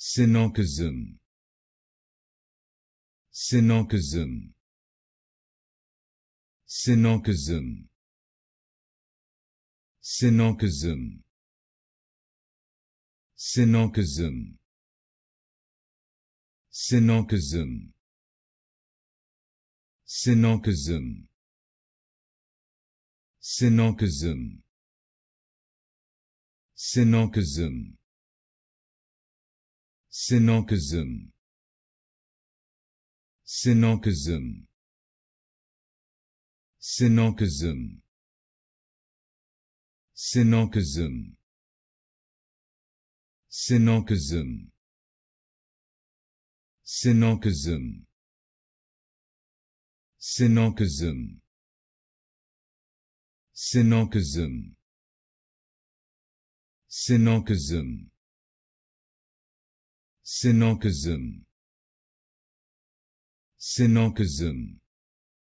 Sinon kızım. Sinon kızım. Sinon kızım. Sinon kızım. Sinon kızım. Synocism Synocism Synocism Synocism Synocism Synocism Synocism Synocism Synocism Synonkism Synonkism